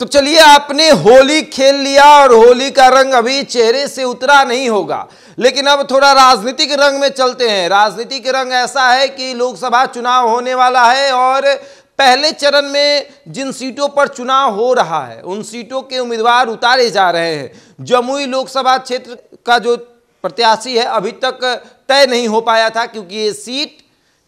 तो चलिए आपने होली खेल लिया और होली का रंग अभी चेहरे से उतरा नहीं होगा लेकिन अब थोड़ा राजनीतिक रंग में चलते हैं राजनीतिक रंग ऐसा है कि लोकसभा चुनाव होने वाला है और पहले चरण में जिन सीटों पर चुनाव हो रहा है उन सीटों के उम्मीदवार उतारे जा रहे हैं जमुई लोकसभा क्षेत्र का जो प्रत्याशी है अभी तक तय नहीं हो पाया था क्योंकि ये सीट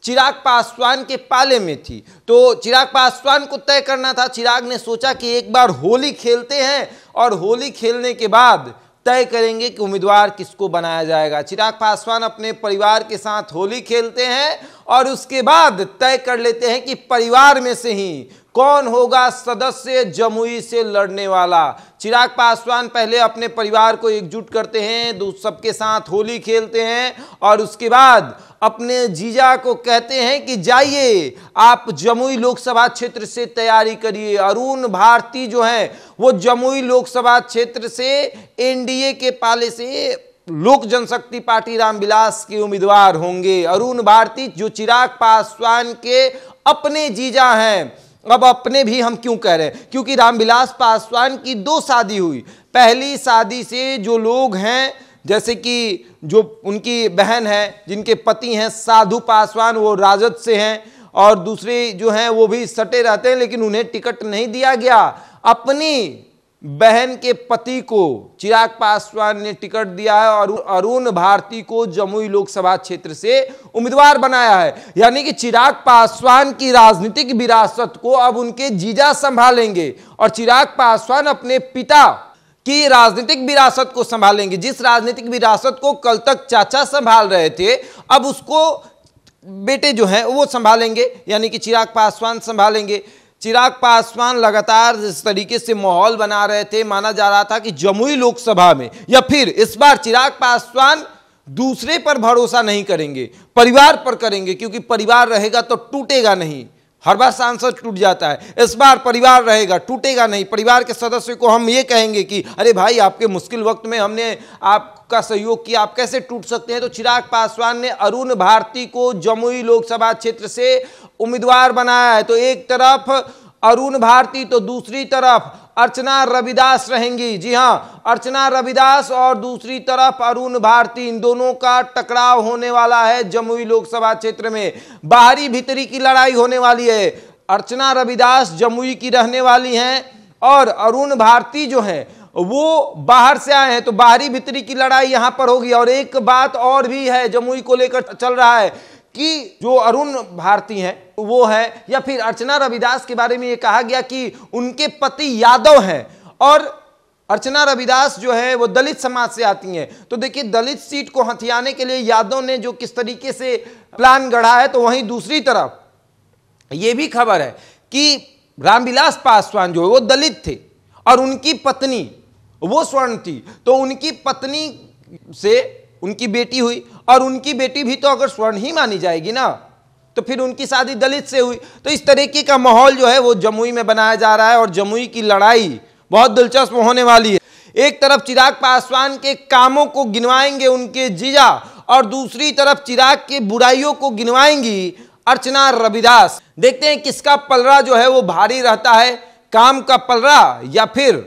चिराग पासवान के पाले में थी तो चिराग पासवान को तय करना था चिराग ने सोचा कि एक बार होली खेलते हैं और होली खेलने के बाद तय करेंगे कि उम्मीदवार किसको बनाया जाएगा चिराग पासवान अपने परिवार के साथ होली खेलते हैं और उसके बाद तय कर लेते हैं कि परिवार में से ही कौन होगा सदस्य जमुई से लड़ने वाला चिराग पासवान पहले अपने परिवार को एकजुट करते हैं सबके साथ होली खेलते हैं और उसके बाद अपने जीजा को कहते हैं कि जाइए आप जमुई लोकसभा क्षेत्र से तैयारी करिए अरुण भारती जो हैं वो जमुई लोकसभा क्षेत्र से एनडीए के पाले से लोक जनशक्ति पार्टी रामविलास के उम्मीदवार होंगे अरुण भारती जो चिराग पासवान के अपने जीजा हैं अब अपने भी हम क्यों कह रहे हैं क्योंकि रामविलास पासवान की दो शादी हुई पहली शादी से जो लोग हैं जैसे कि जो उनकी बहन है जिनके पति हैं साधु पासवान वो राजद से हैं और दूसरे जो हैं वो भी सटे रहते हैं लेकिन उन्हें टिकट नहीं दिया गया अपनी बहन के पति को चिराग पासवान ने टिकट दिया है और अरुण भारती को जमुई लोकसभा क्षेत्र से उम्मीदवार बनाया है यानी कि चिराग पासवान की राजनीतिक विरासत को अब उनके जीजा संभालेंगे और चिराग पासवान अपने पिता की राजनीतिक विरासत को संभालेंगे जिस राजनीतिक विरासत को कल तक चाचा संभाल रहे थे अब उसको बेटे जो हैं वो संभालेंगे यानी कि चिराग पासवान संभालेंगे चिराग पासवान लगातार जिस तरीके से माहौल बना रहे थे माना जा रहा था कि जमुई लोकसभा में या फिर इस बार चिराग पासवान दूसरे पर भरोसा नहीं करेंगे परिवार पर करेंगे क्योंकि परिवार रहेगा तो टूटेगा नहीं हर बार सांसद टूट जाता है इस बार परिवार रहेगा टूटेगा नहीं परिवार के सदस्य को हम ये कहेंगे कि अरे भाई आपके मुश्किल वक्त में हमने आपका सहयोग किया आप कैसे टूट सकते हैं तो चिराग पासवान ने अरुण भारती को जमुई लोकसभा क्षेत्र से उम्मीदवार बनाया है तो एक तरफ अरुण भारती तो दूसरी तरफ अर्चना रविदास रहेंगी जी हाँ अर्चना रविदास और दूसरी तरफ अरुण भारती इन दोनों का टकराव होने वाला है जमुई लोकसभा क्षेत्र में बाहरी भीतरी की लड़ाई होने वाली है अर्चना रविदास जमुई की रहने वाली हैं और अरुण भारती जो हैं वो बाहर से आए हैं तो बाहरी भीतरी की लड़ाई यहाँ पर होगी और एक बात और भी है जमुई को लेकर चल रहा है कि जो अरुण भारती हैं वो हैं या फिर अर्चना रविदास के बारे में ये कहा गया कि उनके पति यादव हैं और अर्चना रविदास जो है वो दलित समाज से आती हैं तो देखिए दलित सीट को हथियाने के लिए यादव ने जो किस तरीके से प्लान गढ़ा है तो वहीं दूसरी तरफ ये भी खबर है कि रामविलास पासवान जो है वो दलित थे और उनकी पत्नी वो स्वर्ण थी तो उनकी पत्नी से उनकी बेटी हुई और उनकी बेटी भी तो अगर स्वर्ण ही मानी जाएगी ना तो फिर उनकी शादी दलित से हुई तो इस तरीके का माहौल जो है वो जमुई में बनाया जा रहा है और जमुई की लड़ाई बहुत दिलचस्प होने वाली है एक तरफ चिराग पासवान के कामों को गिनवाएंगे उनके जीजा और दूसरी तरफ चिराग की बुराइयों को गिनवाएंगी अर्चना रविदास देखते हैं किसका पलरा जो है वो भारी रहता है काम का पलरा या फिर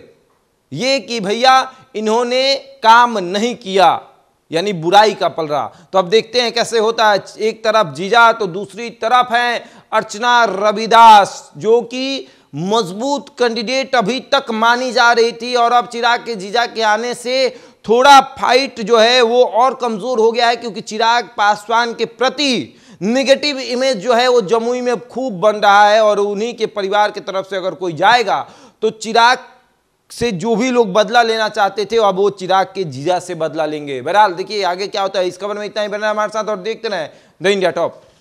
ये कि भैया इन्होंने काम नहीं किया यानी बुराई का रहा तो अब देखते हैं कैसे होता है एक तरफ जीजा तो दूसरी तरफ है अर्चना रविदास जो कि मजबूत कैंडिडेट अभी तक मानी जा रही थी और अब चिराग के जीजा के आने से थोड़ा फाइट जो है वो और कमज़ोर हो गया है क्योंकि चिराग पासवान के प्रति निगेटिव इमेज जो है वो जमुई में खूब बन रहा है और उन्हीं के परिवार की तरफ से अगर कोई जाएगा तो चिराग से जो भी लोग बदला लेना चाहते थे अब वो चिराग के जीजा से बदला लेंगे बहरहाल देखिए आगे क्या होता है इस खबर में इतना ही बना हमारे साथ और देखते रहें द इंडिया टॉप